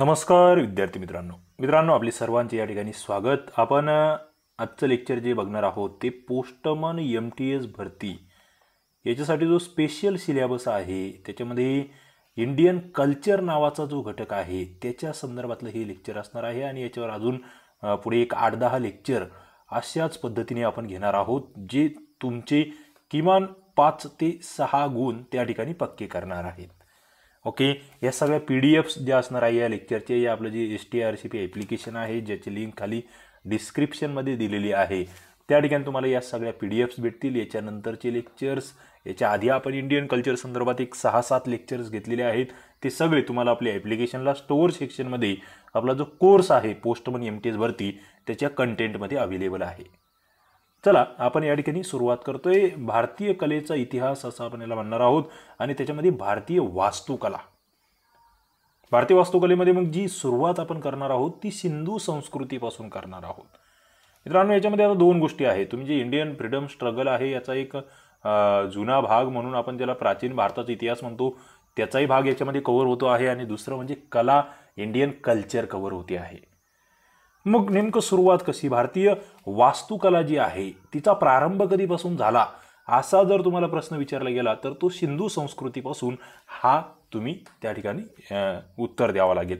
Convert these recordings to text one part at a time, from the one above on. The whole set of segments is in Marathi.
नमस्कार विद्यार्थी मित्रांनो मित्रांनो आपले सर्वांचे या ठिकाणी स्वागत आपण आजचं लेक्चर जे बघणार आहोत ते पोस्टमन एम टी एस भरती याच्यासाठी जो स्पेशल सिलेबस आहे त्याच्यामध्ये इंडियन कल्चर नावाचा जो घटक आहे त्याच्या संदर्भातलं हे लेक्चर असणार आहे आणि याच्यावर अजून पुढे एक आठ दहा लेक्चर अशाच पद्धतीने आपण घेणार आहोत जे तुमचे किमान पाच ते सहा गुण त्या ठिकाणी पक्के करणार आहेत ओके या सगळ्या पी डी एफ्स ज्या असणार आहे या लेक्चरचे या आपलं जे S T R C P application आहे ज्याची लिंक खाली डिस्क्रिप्शनमध्ये दिलेली आहे त्या ठिकाणी तुम्हाला या सगळ्या पी डी एफ्स भेटतील याच्यानंतरचे लेक्चर्स याच्या आधी आपण इंडियन कल्चर संदर्भात एक सहा सात लेक्चर्स घेतलेले आहेत ते सगळे तुम्हाला आपल्या ॲप्लिकेशनला स्टोअर सेक्शनमध्ये आपला जो कोर्स आहे पोस्टमन एम टी एस भरती त्याच्या कंटेंटमध्ये अवेलेबल आहे चला आपण या ठिकाणी सुरुवात करतोय भारतीय कलेचा इतिहास असं आपण याला म्हणणार आहोत आणि त्याच्यामध्ये भारतीय वास्तुकला भारतीय वास्तुकलेमध्ये मग जी सुरुवात आपण करणार आहोत ती सिंधू संस्कृतीपासून करणार आहोत मित्रांनो याच्यामध्ये आता दोन गोष्टी आहेत तुम्ही जे इंडियन फ्रीडम स्ट्रगल आहे याचा एक जुना भाग म्हणून आपण ज्याला प्राचीन भारताचा इतिहास म्हणतो त्याचाही भाग याच्यामध्ये कवर होतो आहे आणि दुसरं म्हणजे कला इंडियन कल्चर कवर होते आहे मग नेमकं सुरुवात कशी भारतीय वास्तुकला जी आहे तिचा प्रारंभ कधीपासून झाला असा जर तुम्हाला प्रश्न विचारला गेला तर तो सिंधू संस्कृतीपासून हा तुम्ही त्या ठिकाणी उत्तर द्यावं लागेल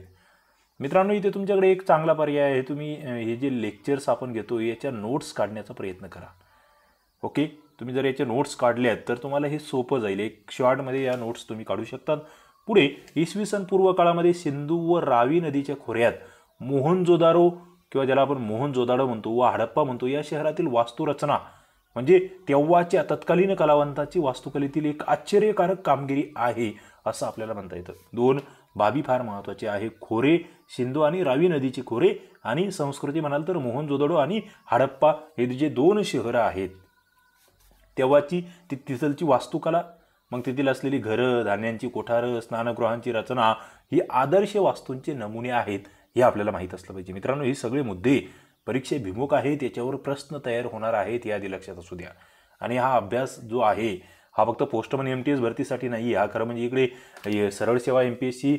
मित्रांनो इथे तुमच्याकडे एक चांगला पर्याय आहे तुम्ही हे जे लेक्चर्स आपण घेतो याच्या नोट्स काढण्याचा प्रयत्न करा ओके तुम्ही जर याचे नोट्स काढले आहेत तर तुम्हाला हे सोपं जाईल एक शॉर्टमध्ये या नोट्स तुम्ही काढू शकतात पुढे इसवी सन पूर्व काळामध्ये सिंधू व रावी नदीच्या खोऱ्यात मोहनजोदारो किंवा ज्याला आपण मोहन जोदाडो म्हणतो वा हडप्पा म्हणतो या शहरातील वास्तुरचना म्हणजे तेव्हाच्या तत्कालीन कलावंताची वास्तुकलेतील एक आश्चर्यकारक कामगिरी आहे असं आपल्याला म्हणता येतं दोन बाबी फार महत्त्वाचे आहे खोरे सिंधू आणि रावी नदीची खोरे आणि संस्कृती म्हणाल तर जोदाडो आणि हडप्पा हे जे दोन शहरं आहेत तेव्हाची ती तिथलची वास्तुकला मग तेथील असलेली घरं धान्यांची कोठारं स्नानगृहांची रचना ही आदर्श वास्तूंचे नमुने आहेत हे आपल्याला माहीत असलं पाहिजे मित्रांनो हे सगळे मुद्दे परीक्षेभिमुख आहेत याच्यावर प्रश्न तयार होणार आहेत या आधी लक्षात असू द्या आणि हा अभ्यास जो आहे हा फक्त पोस्टमन एम टी एस भरतीसाठी नाही हा खरं म्हणजे इकडे सरळ सेवा M P S C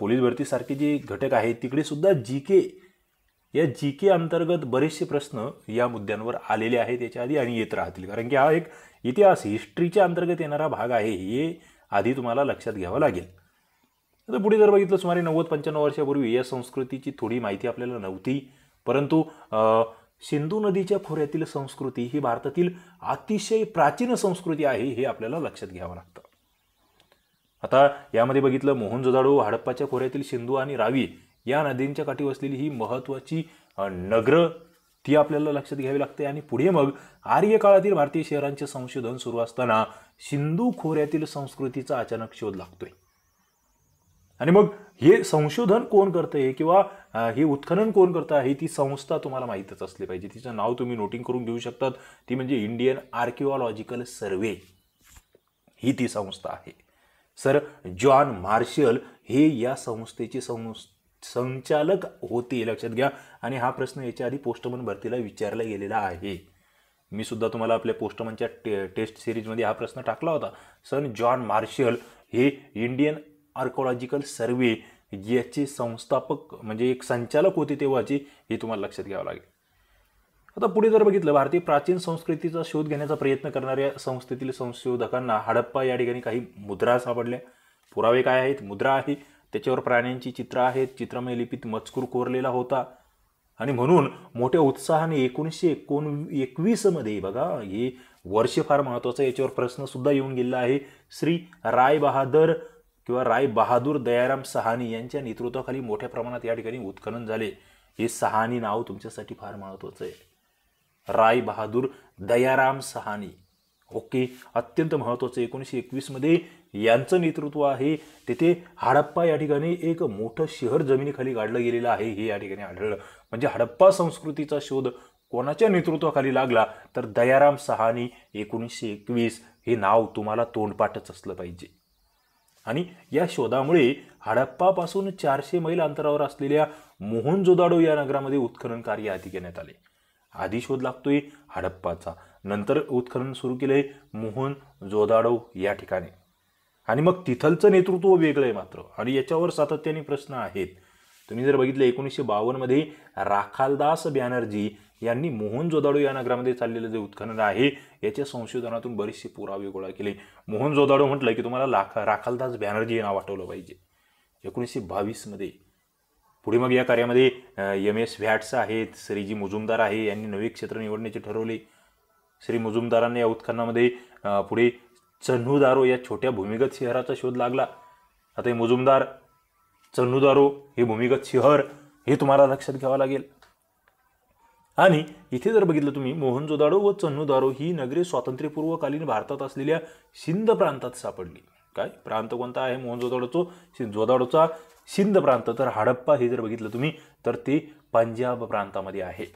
police भरतीसारखे जे घटक आहेत तिकडे सुद्धा जी के या जी के अंतर्गत बरेचसे प्रश्न या मुद्द्यांवर आलेले आहेत याच्या आधी आणि येत राहतील कारण की हा एक इतिहास हिस्ट्रीच्या अंतर्गत येणारा भाग आहे हे आधी तुम्हाला लक्षात घ्यावं लागेल आता पुढे जर बघितलं सुमारे नव्वद पंच्याण्णव वर्षापूर्वी या संस्कृतीची थोडी माहिती आपल्याला नव्हती परंतु सिंधू नदीच्या खोऱ्यातील संस्कृती ही भारतातील अतिशय प्राचीन संस्कृती आहे हे आपल्याला लक्षात घ्यावं लागतं आता यामध्ये बघितलं मोहन जोदाडू हडप्पाच्या खोऱ्यातील सिंधू आणि रावी या नदींच्या काठी वसलेली ही महत्त्वाची नगरं ती आपल्याला लक्षात घ्यावी लागते आणि पुढे मग आर्य काळातील भारतीय शहरांचे संशोधन सुरू असताना सिंधू खोऱ्यातील संस्कृतीचा अचानक शोध लागतोय आणि मग हे संशोधन कोण करते किंवा हे उत्खनन कोण करतं आहे ती संस्था तुम्हाला माहीतच असली पाहिजे तिचं नाव तुम्ही नोटिंग करून घेऊ शकतात ती म्हणजे इंडियन आर्किओलॉजिकल सर्वे ही ती संस्था आहे सर जॉन मार्शल हे या संस्थेचे संस् संचालक होते लक्षात घ्या आणि हा प्रश्न याच्या आधी पोस्टमन भरतीला विचारला गेलेला आहे मी सुद्धा तुम्हाला आपल्या पोस्टमनच्या टे टेस्ट सिरीजमध्ये हा प्रश्न टाकला होता सर जॉन मार्शल हे इंडियन आर्कोलॉजिकल सर्वे याचे संस्थापक म्हणजे एक संचालक होते तेव्हाचे हे तुम्हाला लक्षात घ्यावं लागेल आता पुढे जर बघितलं भारतीय प्राचीन संस्कृतीचा शोध घेण्याचा प्रयत्न करणाऱ्या संस्थेतील संशोधकांना हडप्पा या ठिकाणी काही मुद्रा सापडल्या पुरावे काय आहेत मुद्रा आहे त्याच्यावर प्राण्यांची चित्र आहेत चित्रमय लिपीत मजकूर कोरलेला होता आणि म्हणून मोठ्या उत्साहाने एकोणीसशे एकोण एकवीसमध्ये बघा हे वर्ष फार महत्त्वाचं याच्यावर प्रश्नसुद्धा येऊन गेला आहे श्री राय बहादर किंवा राय बहादूर दयाराम सहानी यांच्या नेतृत्वाखाली मोठ्या प्रमाणात या ठिकाणी उत्खनन झाले हे सहानी नाव तुमच्यासाठी फार महत्त्वाचं आहे राय बहादूर दयाराम सहानी ओके अत्यंत महत्त्वाचं एकोणीसशे एकवीसमध्ये यांचं नेतृत्व आहे तेथे हडप्पा या ठिकाणी एक मोठं शहर जमिनीखाली गाडलं गेलेलं आहे हे या ठिकाणी आढळलं म्हणजे हडप्पा संस्कृतीचा शोध कोणाच्या नेतृत्वाखाली लागला तर दयाराम सहानी एकोणीसशे एकवीस हे नाव तुम्हाला तोंडपाठच असलं पाहिजे आणि या शोधामुळे हडप्पापासून चारशे मैल अंतरावर असलेल्या मोहन जोदाडो या नगरामध्ये उत्खनन कार्य हाती घेण्यात आले आधी शोध लागतोय हडप्पाचा नंतर उत्खनन सुरू केलंय मोहन जोदाडो या ठिकाणी आणि मग तिथलचं नेतृत्व वेगळं आहे मात्र आणि याच्यावर सातत्याने प्रश्न आहेत तुम्ही जर बघितलं एकोणीसशे बावन्नमध्ये राखालदास बॅनर्जी यांनी मोहन जोदाडू या नगरामध्ये चाललेलं जे उत्खनन आहे याच्या संशोधनातून बरेचसे पुरावे गोळा केले मोहन जोदाडू म्हटलं की तुम्हाला लाखा राखालदास बॅनर्जी हे नाव आठवलं पाहिजे एकोणीसशे बावीसमध्ये पुढे मग या कार्यामध्ये एम एस व्हॅट्स आहेत श्रीजी मुजुमदार आहे यांनी नवे क्षेत्र निवडण्याचे ठरवले श्री मुजुमदारांनी या उत्खननामध्ये पुढे चन्हूदारो या छोट्या भूमिगत शहराचा शोध लागला आता हे मुजुमदार चन्हूदारो हे भूमिगत शहर हे तुम्हाला लक्षात घ्यावं लागेल आणि इथे जर बघितलं तुम्ही मोहनजोदाडो व चन्नूदारो ही नगरे स्वातंत्र्यपूर्वकालीन भारतात असलेल्या सिंध प्रांतात सापडली काय प्रांत कोणता आहे मोहनजोदाडोचो जोदाडोचा सिंध प्रांत तर हडप्पा हे जर बघितलं तुम्ही तर ते पंजाब प्रांतामध्ये आहे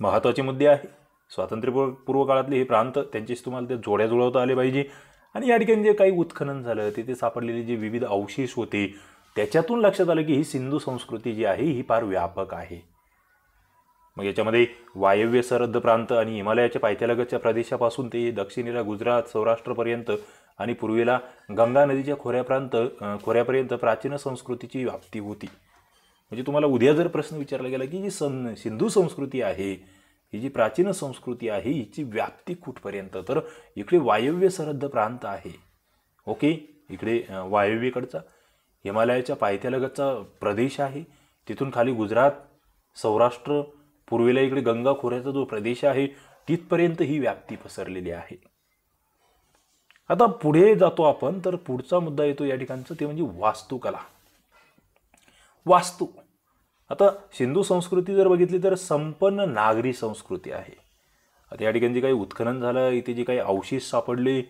महत्त्वाचे मुद्दे आहे स्वातंत्र्यपूर्व पूर्व काळातले हे प्रांत त्यांच्याशी तुम्हाला ते जोड्या जुळवता आले पाहिजे आणि या ठिकाणी जे काही उत्खनन झालं तिथे सापडलेले जे विविध अवशेष होते त्याच्यातून लक्षात आलं की ही सिंधू संस्कृती जी आहे ही फार व्यापक आहे मग याच्यामध्ये वायव्य सरहद्द प्रांत आणि हिमालयाच्या पायथ्यालगतच्या प्रदेशापासून ते दक्षिणेला गुजरात सौराष्ट्रपर्यंत आणि पूर्वेला गंगा नदीच्या खोऱ्याप्रांत खोऱ्यापर्यंत प्राचीन संस्कृतीची व्याप्ती होती म्हणजे तुम्हाला उद्या जर प्रश्न विचारला गेला की जी सं सिंधू संस्कृती आहे ही जी प्राचीन संस्कृती आहे हिची व्याप्ती कुठपर्यंत तर इकडे वायव्य सरहद्द प्रांत आहे ओके इकडे वायव्येकडचा हिमालयाच्या पायथ्यालगतचा प्रदेश आहे तिथून खाली गुजरात सौराष्ट्र पूर्वेला इकडे गंगा खोऱ्याचा जो प्रदेश आहे तिथपर्यंत ही व्याप्ती पसरलेली आहे आता पुढे जातो आपण तर पुढचा मुद्दा येतो या ठिकाणचं ते म्हणजे वास्तुकला वास्तू आता सिंधू संस्कृती जर बघितली तर संपन्न नागरी संस्कृती आहे आता या ठिकाणी जे काही उत्खनन झालं इथे जे काही अवशेष सापडले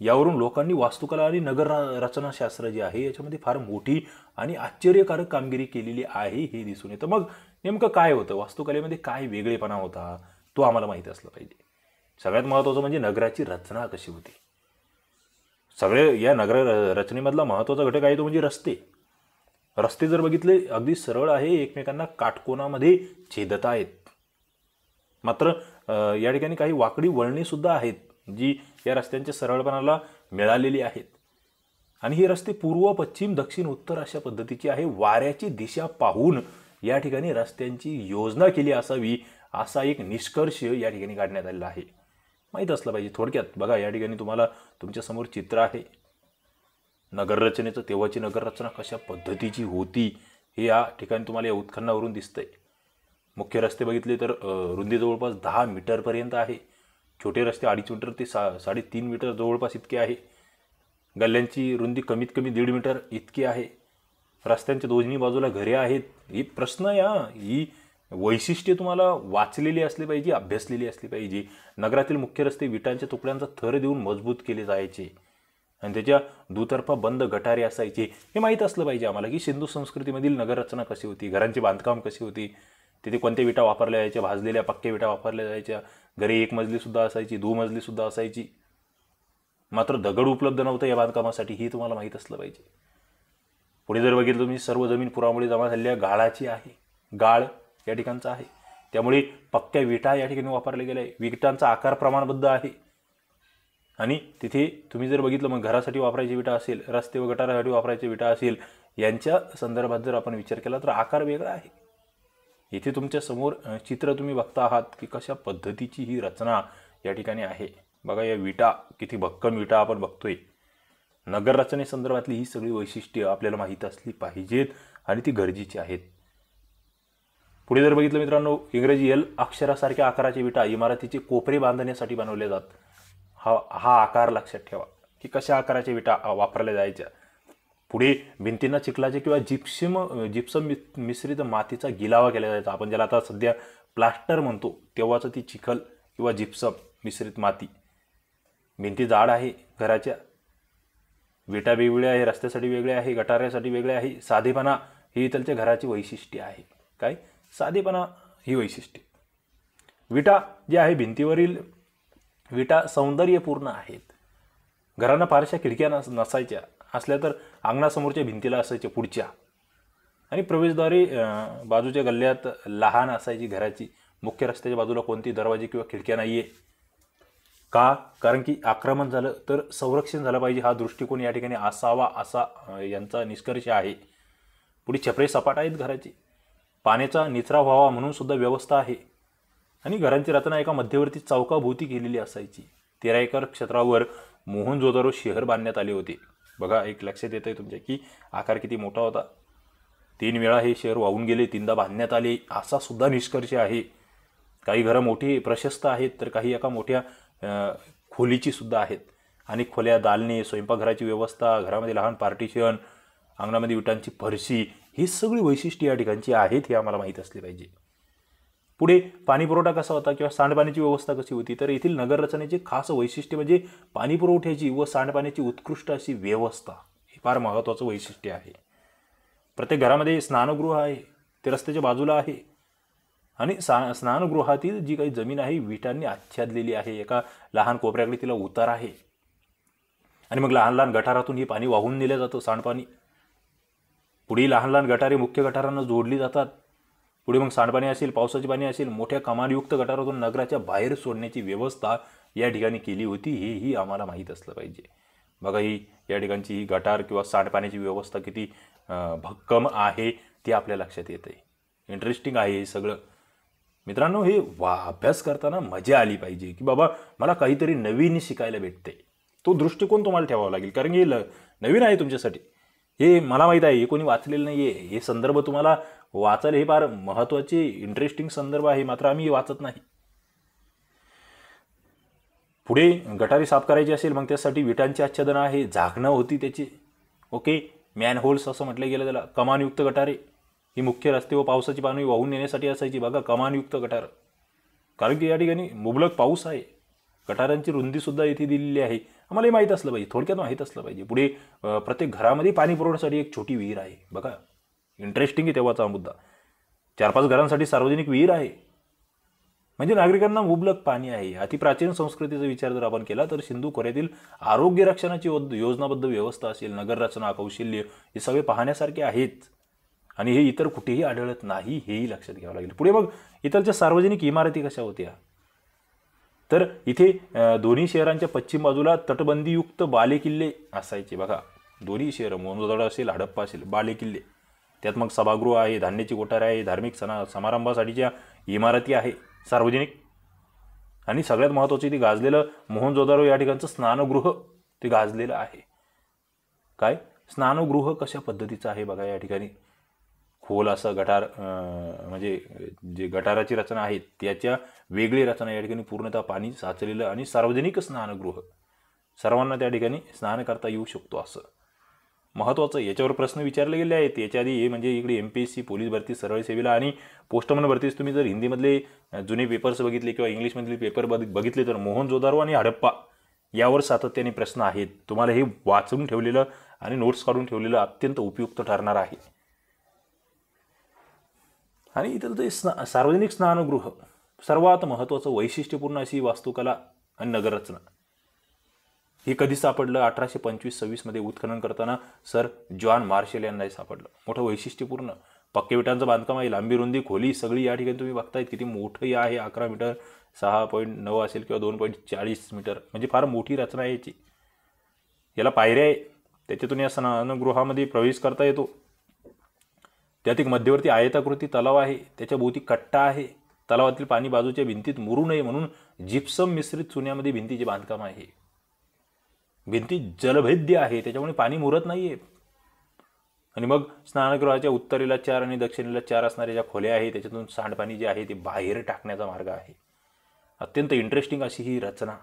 यावरून लोकांनी वास्तुकला आणि नगर रचनाशास्त्र जे आहे याच्यामध्ये फार मोठी आणि आश्चर्यकारक कामगिरी केलेली आहे हे दिसून येतं मग नेमकं काय होतं वास्तुकलेमध्ये काय वेगळेपणा होता तो आम्हाला माहिती असला पाहिजे सगळ्यात महत्त्वाचं म्हणजे नगराची रचना कशी होती सगळे या नगर रचनेमधला महत्त्वाचा घटक आहे तो म्हणजे रस्ते रस्ते जर बघितले अगदी सरळ आहे एकमेकांना काटकोणामध्ये छेदत आहेत मात्र या ठिकाणी काही वाकडी वळणीसुद्धा आहेत जी या रस्त्यांच्या सरळपणाला मिळालेली आहेत आणि ही रस्ते पूर्व पश्चिम दक्षिण उत्तर अशा पद्धतीची आहे वाऱ्याची दिशा पाहून या ठिकाणी रस्त्यांची योजना केली असावी असा एक निष्कर्ष या ठिकाणी काढण्यात आलेला आहे माहीत असलं पाहिजे थोडक्यात बघा या ठिकाणी तुम्हाला तुमच्यासमोर चित्र आहे नगररचनेचं तेव्हाची नगररचना कशा पद्धतीची होती हे या ठिकाणी तुम्हाला या उत्खननावरून दिसतंय मुख्य रस्ते बघितले तर रुंदी जवळपास दहा मीटरपर्यंत आहे छोटे रस्ते अडीच मीटर ते सा साडेतीन मीटर जवळपास इतके आहे गल्ल्यांची रुंदी कमीत कमी दीड मीटर इतकी आहे रस्त्यांच्या दोन्ही बाजूला घरे आहेत हे प्रश्न या ही वैशिष्ट्ये तुम्हाला वाचलेली असली पाहिजे अभ्यासलेली असली पाहिजे नगरातील मुख्य रस्ते विटांच्या तुकड्यांचा थर देऊन मजबूत केले जायचे आणि त्याच्या दुतर्फा बंद गटारे असायचे हे माहीत असलं पाहिजे आम्हाला की सिंधू संस्कृतीमधील नगररचना कशी होती घरांची बांधकाम कशी होती तिथे कोणत्या विटा वापरल्या जायच्या भाजलेल्या पक्क्या विटा वापरल्या जायच्या घरी एक मजलीसुद्धा असायची दुमजलीसुद्धा असायची मात्र दगड उपलब्ध नव्हतं या बांधकामासाठी ही तुम्हाला माहीत असलं पाहिजे पुढे जर बघितलं तुम्ही सर्व जमीन पुरामुळे जमा झालेल्या गाळाची आहे गाळ या ठिकाणचा आहे त्यामुळे पक्क्या विटा या ठिकाणी वापरल्या गेल्या आहे विटांचा आकार प्रमाणबद्ध आहे आणि तिथे तुम्ही जर बघितलं मग घरासाठी वापरायची विटा असेल रस्ते व गटारासाठी वापरायची विटा असेल यांच्या संदर्भात जर आपण विचार केला तर आकार वेगळा आहे इथे तुमच्या समोर चित्र तुम्ही बघता आहात की कशा पद्धतीची ही रचना या ठिकाणी आहे बघा या विटा किती भक्कम विटा आपण बघतोय नगर रचनेसंदर्भातली ही सगळी वैशिष्ट्य आपल्याला माहीत असली पाहिजेत आणि ती गरजेची आहेत पुढे जर बघितलं मित्रांनो इंग्रजी एल अक्षरासारख्या आकाराचे विटा इमारतीचे कोपरे बांधण्यासाठी बनवले जात हा हा आकार लक्षात ठेवा की कशा आकाराच्या विटा वापरल्या जायच्या पुढे भिंतींना चिखलाचे किंवा जिप्सिम जिप्सम मिश्रित मातीचा गिलावा केला जायचा आपण ज्याला आता सध्या प्लास्टर म्हणतो तेव्हाचं ती चिखल किंवा जिप्सम मिश्रित माती भिंती जाड आहे घराच्या विटा वेगवेगळ्या आहे रस्त्यासाठी वेगळ्या आहे गटाऱ्यासाठी वेगळे आहे साधेपणा ही त्यांच्या घराची वैशिष्ट्य आहे काय साधेपणा ही वैशिष्ट्ये विटा जे आहे भिंतीवरील विटा सौंदर्यपूर्ण आहेत घरांना फारशा खिडक्या नस नसायच्या असल्या तर अंगणासमोरच्या भिंतीला असायच्या पुढच्या आणि प्रवेशद्वारे बाजूच्या गल्ल्यात लहान असायची घराची मुख्य रस्त्याच्या बाजूला कोणती दरवाजे किंवा खिडक्या नाही आहे का कारण की आक्रमण झालं तर संरक्षण झालं पाहिजे हा दृष्टिकोन या ठिकाणी असावा असा यांचा निष्कर्ष आहे पुढे छपरे सपाट आहेत घराची पाण्याचा निचरा व्हावा म्हणून सुद्धा व्यवस्था आहे आणि घरांची रचना एका मध्यवर्ती चौकाभोवती केलेली असायची तेरा एकर क्षेत्रावर मोहन जोदारो शहर बांधण्यात आले होते बघा एक लक्ष देत आहे तुमच्या की आकार किती मोठा होता तीन वेळा हे शहर वाहून गेले तीनदा बांधण्यात आले असा सुद्धा निष्कर्ष आहे काही घरं मोठी प्रशस्त आहेत तर काही एका मोठ्या खोलीची सुद्धा आहेत आणि खोल्या दालने स्वयंपाकघराची व्यवस्था घरामध्ये लहान पार्टिशन अंगणामध्ये विटांची फरशी ही सगळी वैशिष्ट्ये या ठिकाणची आहेत हे आम्हाला माहीत असली पाहिजे पुढे पाणीपुरवठा कसा होता किंवा सांडपाण्याची व्यवस्था कशी होती तर येथील नगररचनेचे खास वैशिष्ट्य म्हणजे पाणीपुरवठ्याची व सांडपाण्याची उत्कृष्ट अशी व्यवस्था हे फार महत्त्वाचं वैशिष्ट्य आहे प्रत्येक घरामध्ये स्नानगृह आहे ते रस्त्याच्या बाजूला आहे आणि सा स्नानगृहातील जी काही जमीन आहे विटांनी आच्छादलेली आहे एका लहान कोपऱ्याकडे तिला उतार आहे आणि मग लहान लहान गटारातून हे पाणी वाहून नेलं जातं सांडपाणी पुढे लहान लहान गटारे मुख्य गटारांना जोडली जातात पुढे मग सांडपाणी असेल पावसाची पाणी असेल मोठ्या कमालयुक्त गटारातून नगराच्या बाहेर सोडण्याची व्यवस्था या ठिकाणी केली होती हेही आम्हाला माहीत असलं पाहिजे बघा ही या ठिकाणची ही गटार किंवा सांडपाण्याची व्यवस्था किती भक्कम आहे ते आपल्या लक्षात येत आहे इंटरेस्टिंग आहे हे सगळं मित्रांनो हे वा अभ्यास करताना मजा आली पाहिजे की बाबा मला काहीतरी नवीन शिकायला भेटते तो दृष्टिकोन तुम्हाला ठेवावा लागेल कारण हे नवीन आहे तुमच्यासाठी हे मला माहीत आहे हे कोणी वाचलेलं नाही आहे हे संदर्भ तुम्हाला वाचायला ही फार महत्त्वाची इंटरेस्टिंग संदर्भ आहे मात्र आम्ही वाचत नाही पुढे गटारी साफ करायची असेल मग त्यासाठी विटांची आच्छादनं आहे झाकणं होती त्याची ओके मॅनहोल्स असं म्हटलं गेलं त्याला कमानयुक्त गटारे ही मुख्य रस्ते व पावसाची पाणी वाहून नेण्यासाठी असायची बघा कमानयुक्त गटार कारण की या ठिकाणी मुबलक पाऊस आहे गटारांची रुंदीसुद्धा इथे दिलेली आहे आम्हाला हे माहीत असलं पाहिजे थोडक्यात माहीत असलं पाहिजे पुढे प्रत्येक घरामध्ये पाणी पुरवण्यासाठी एक छोटी विहीर आहे बघा इंटरेस्टिंग आहे तेव्हाचा मुद्दा चार पाच घरांसाठी सार्वजनिक विहीर आहे म्हणजे नागरिकांना मुबलक पाणी आहे अतिप्राचीन संस्कृतीचा विचार जर आपण केला तर सिंधू खोऱ्यातील आरोग्य रक्षणाची योजनाबद्ध व्यवस्था असेल नगररचना कौशल्य हे सगळे पाहण्यासारखे आहेत आणि हे इतर कुठेही आढळत नाही हेही लक्षात घ्यावं लागेल पुढे मग इतरच्या सार्वजनिक इमारती कशा होत्या तर इथे दोन्ही शहरांच्या पश्चिम बाजूला तटबंदीयुक्त बालेकिल्ले असायचे बघा दोन्ही शहरं मोहनजोदडा असेल हडप्पा असेल बालेकिल्ले त्यात मग सभागृह आहे धान्याची कोठारे आहे धार्मिक सणा समारंभासाठीच्या इमारती आहे सार्वजनिक आणि सगळ्यात महत्त्वाची ती गाजलेलं मोहन जोदारो या ठिकाणचं स्नानगृह ते गाजलेलं आहे काय स्नानगृह कशा पद्धतीचं आहे बघा या ठिकाणी खोल असं गटार म्हणजे जे गटाराची रचना आहे त्याच्या वेगळी रचना या ठिकाणी पूर्णतः पाणी साचलेलं आणि सार्वजनिक स्नानगृह सर्वांना त्या ठिकाणी स्नान करता येऊ शकतो असं महत्त्वाचं याच्यावर प्रश्न विचारले गेले आहेत याच्या आधी हे म्हणजे इकडे M P S C police भरती सरळ सेवेला आणि पोस्टमन भरतीस तुम्ही जर हिंदीमधले जुने पेपर्स बघितले किंवा इंग्लिशमधले पेपर बघितले तर मोहन जोदारो आणि हडप्पा यावर सातत्याने प्रश्न आहेत तुम्हाला हे वाचून ठेवलेलं आणि नोट्स काढून ठेवलेलं अत्यंत उपयुक्त ठरणार आहे आणि इतर ते स्ना सार्वजनिक स्नानगृह सर्वात महत्त्वाचं वैशिष्ट्यपूर्ण अशी वास्तुकला आणि नगररचना हे कधी सापडलं अठराशे पंचवीस सव्वीसमध्ये उत्खनन करताना सर जॉन मार्शल यांना सापडलं मोठं वैशिष्ट्यपूर्ण पक्के विटांचं बांधकाम आहे लांबी रुंदी खोली सगळी या ठिकाणी तुम्ही बघताय किती मोठं आहे अकरा मीटर सहा पॉईंट नऊ असेल किंवा दोन पॉईंट चाळीस मीटर म्हणजे फार मोठी रचना आहे याची याला पायऱ्या आहे त्याच्यातून या स्नानगृहामध्ये प्रवेश करता येतो त्यात एक मध्यवर्ती आयताकृती तलाव आहे त्याच्या भोवती कट्टा आहे तलावातील पाणी बाजूच्या भिंतीत मुरू नये म्हणून जिप्सम मिश्रित चुन्यामध्ये भिंतीचे बांधकाम आहे भिंती जलभेद्य आहे त्याच्यामुळे पाणी मुरत नाहीये आणि मग स्नानगृहाच्या उत्तरेला चार आणि दक्षिणेला चार असणाऱ्या ज्या खोल्या आहेत त्याच्यातून सांडपाणी जे आहे ते बाहेर टाकण्याचा मार्ग आहे अत्यंत इंटरेस्टिंग अशी ही रचना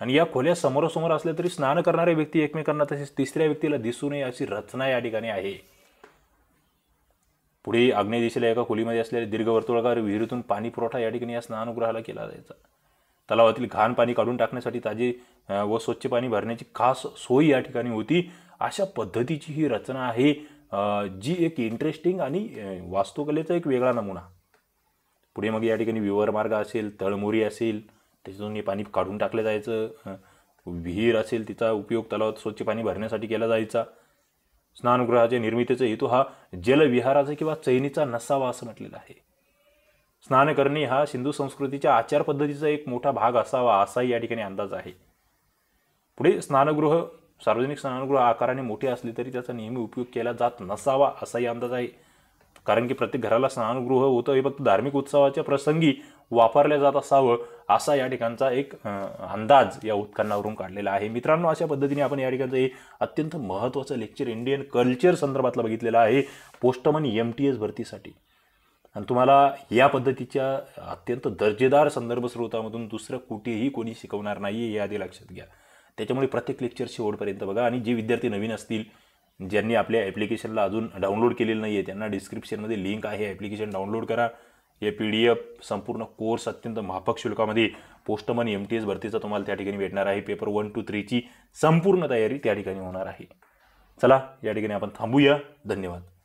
आणि या खोल्या समोरासमोर असल्या तरी स्नान करणारे व्यक्ती एकमेकांना तसेच तिसऱ्या व्यक्तीला दिसू नये अशी रचना या ठिकाणी आहे पुढे आग्नेय दिशेला एका खोलीमध्ये असलेल्या दीर्घवर्तुळाकार विहिरीतून पाणी पुरवठा या ठिकाणी या स्नानगृहाला केला जायचा तलावातील घाण पाणी काढून टाकण्यासाठी ताजे व स्वच्छ पाणी भरण्याची खास सोय या ठिकाणी होती अशा पद्धतीची ही रचना आहे जी एक इंटरेस्टिंग आणि वास्तुकलेचा एक वेगळा नमुना पुढे मग या ठिकाणी विवरमार्ग असेल तळमोरी असेल त्याच्यातून हे पाणी काढून टाकलं जायचं विहीर असेल तिचा उपयोग तलावात स्वच्छ पाणी भरण्यासाठी केला जायचा स्नानगृहाच्या निर्मितीचा हेतू हा जलविहाराचा किंवा चैनीचा नसावा असं म्हटलेला आहे स्नान करणे हा सिंधू संस्कृतीच्या आचार पद्धतीचा एक मोठा भाग असावा असाही या ठिकाणी अंदाज आहे पुढे स्नानगृह सार्वजनिक स्नानगृह आकाराने मोठे असले तरी त्याचा नेहमी उपयोग केला जात नसावा असाही अंदाज आहे कारण की प्रत्येक घराला स्नानगृह होतं हे फक्त धार्मिक उत्सवाच्या प्रसंगी वापरल्या जात असावं असा या ठिकाणचा एक अंदाज या उत्खननावरून काढलेला आहे मित्रांनो अशा पद्धतीने आपण या ठिकाणचं एक अत्यंत महत्त्वाचं लेक्चर इंडियन कल्चर संदर्भातला बघितलेलं आहे पोस्टमन एम टी एस भरतीसाठी आणि तुम्हाला या पद्धतीच्या अत्यंत दर्जेदार संदर्भ स्रोतामधून दुसरं कुठेही कोणी शिकवणार नाही हे आधी लक्षात घ्या त्याच्यामुळे प्रत्येक लेक्चर शेवटपर्यंत बघा आणि जे विद्यार्थी नवीन असतील ज्यांनी आपल्या ॲप्लिकेशनला अजून डाउनलोड केलेलं नाही आहे त्यांना डिस्क्रिप्शनमध्ये लिंक आहे ॲप्लिकेशन डाउनलोड करा हे पी डी एफ संपूर्ण कोर्स अत्यंत माफक शुल्कामध्ये पोस्टमन एम टी एस भरतीचा तुम्हाला त्या ठिकाणी भेटणार आहे पेपर वन टू थ्रीची संपूर्ण तयारी त्या ठिकाणी होणार आहे चला या ठिकाणी आपण थांबूया धन्यवाद